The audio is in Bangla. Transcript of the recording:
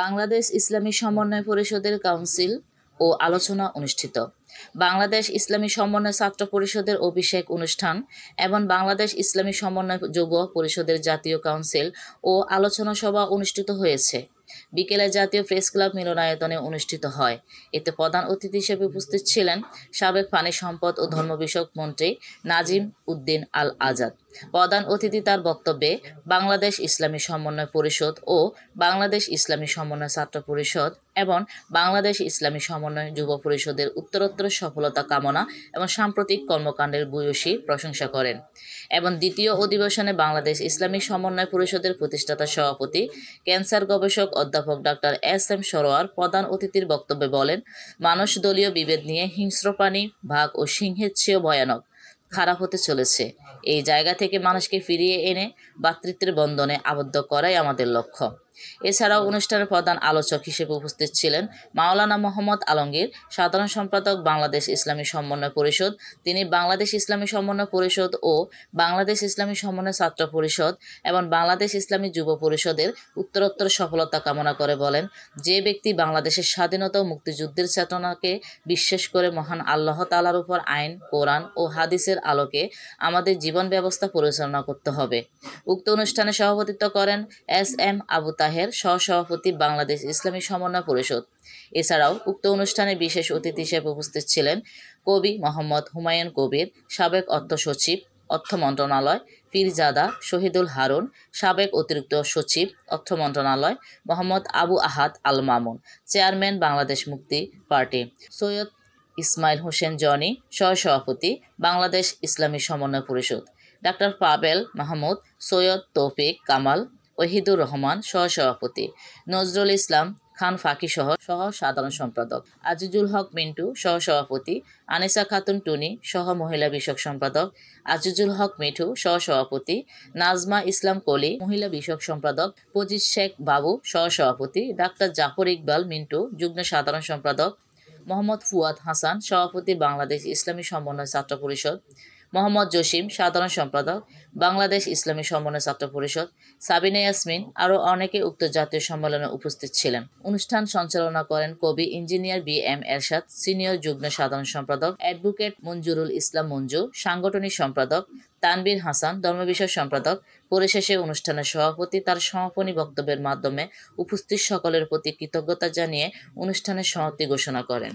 বাংলাদেশ ইসলামী সমন্বয় পরিষদের কাউন্সিল ও আলোচনা অনুষ্ঠিত বাংলাদেশ ইসলামী সমন্বয় ছাত্র পরিষদের অভিষেক অনুষ্ঠান এবং বাংলাদেশ ইসলামী সমন্বয় যুব পরিষদের জাতীয় কাউন্সিল ও আলোচনা সভা অনুষ্ঠিত হয়েছে বিকেলে জাতীয় প্রেস ক্লাব মিলনায়তনে অনুষ্ঠিত হয় এতে প্রধান অতিথি হিসেবে উপস্থিত ছিলেন সাবেক পানি সম্পদ ও ধর্ম বিষয়ক মন্ত্রী নাজিম উদ্দিন আল আজাদ প্রধান অতিথি তার বক্তব্যে বাংলাদেশ ইসলামী সমন্বয় পরিষদ ও বাংলাদেশ ইসলামী সমন্বয় ছাত্র পরিষদ এবং বাংলাদেশ ইসলামী সমন্বয় যুব পরিষদের উত্তরোত্তর সর্বক্ষেত্রে সফলতা কামনা এবং সাম্প্রতিক কর্মকাণ্ডের ভূয়সী প্রশংসা করেন এবং দ্বিতীয় অধিবেশনে বাংলাদেশ ইসলামী সমন্বয় পরিষদের প্রতিষ্ঠাতা সভাপতি ক্যান্সার গবেষক অধ্যাপক ডাক্তার এস এম সরোয়ার প্রধান অতিথির বক্তব্যে বলেন মানুষ দলীয় বিভেদ নিয়ে হিংস্র প্রাণী ভাগ ও সিংহের চেয়েও ভয়ানক খারাপ হতে চলেছে এই জায়গা থেকে মানুষকে ফিরিয়ে এনে ভাতৃত্বের বন্ধনে আবদ্ধ করাই আমাদের লক্ষ্য এছাড়াও অনুষ্ঠানের প্রধান আলোচক হিসেবে উপস্থিত ছিলেন মাওলানা মোহাম্মদ আলমগীর সাধারণ সম্পাদক বাংলাদেশ ইসলামী সমন্বয় পরিষদ তিনি বাংলাদেশ ইসলামী সমন্বয় পরিষদ ও বাংলাদেশ ইসলামী সমন্বয় ছাত্র পরিষদ এবং বাংলাদেশ ইসলামী যুব পরিষদের উত্তরোত্তর সফলতা কামনা করে বলেন যে ব্যক্তি বাংলাদেশের স্বাধীনতা ও মুক্তিযুদ্ধের চেতনাকে বিশ্বাস করে মহান আল্লাহ তালার উপর আইন কোরআন ও হাদিসের আলোকে আমাদের জীবন ব্যবস্থা পরিচালনা করতে হবে উক্ত অনুষ্ঠানে সভাপতিত্ব করেন এস এম আবুতা সপ্তাহের সহসভাপতি বাংলাদেশ ইসলামী সমন্বয় পরিষদ এছাড়াও উক্ত অনুষ্ঠানে বিশেষ অতিথি হিসেবে উপস্থিত ছিলেন কবি মোহাম্মদ হুমায়ুন কবির সাবেক অর্থ সচিব অর্থ মন্ত্রণালয় পীরজাদা শহীদুল হারুন সাবেক অতিরিক্ত সচিব অর্থ মন্ত্রণালয় মোহাম্মদ আবু আহাদ আল মামুন চেয়ারম্যান বাংলাদেশ মুক্তি পার্টি সৈয়দ ইসমাইল হোসেন জনি সহসভাপতি বাংলাদেশ ইসলামী সমন্বয় পরিষদ ডাক্তার পাবেল মাহমুদ সৈয়দ তৌফিক কামাল ওহিদুর রহমান সহসভাপতি নজরুল ইসলাম খান ফাকি সহ সহ সাধারণ সম্পাদক আজিজুল হক মিন্টু সহ সভাপতি আনিসা খাতুন টুনি সহ মহিলা বিষয়ক সম্পাদক আজিজুল হক মিঠু সহ সভাপতি নাজমা ইসলাম কলি মহিলা বিষয়ক সম্পাদক পজিত শেখ বাবু সহ সভাপতি ডাক্তার জাফর ইকবাল মিন্টু যুগ্ম সাধারণ সম্পাদক মোহাম্মদ ফুয়াদ হাসান সভাপতি বাংলাদেশ ইসলামী সমন্বয় ছাত্র পরিষদ মোহাম্মদ জসিম সাধারণ সম্পাদক বাংলাদেশ ইসলামী সমন্বয় ছাত্র পরিষদ সাবিনা ইয়াসমিন আরও অনেকে উক্ত জাতীয় সম্মেলনে উপস্থিত ছিলেন অনুষ্ঠান সঞ্চালনা করেন কবি engineer B M Ershad senior যুগ্ম সাধারণ সম্পাদক অ্যাডভোকেট মঞ্জুরুল ইসলাম মঞ্জু সাংগঠনিক সম্পাদক তানবীর হাসান ধর্মবিষয় সম্পাদক পরিশেষে অনুষ্ঠানের সভাপতি তার সমাপনী বক্তব্যের মাধ্যমে উপস্থিত সকলের প্রতি কৃতজ্ঞতা জানিয়ে অনুষ্ঠানের সমাপ্তি ঘোষণা করেন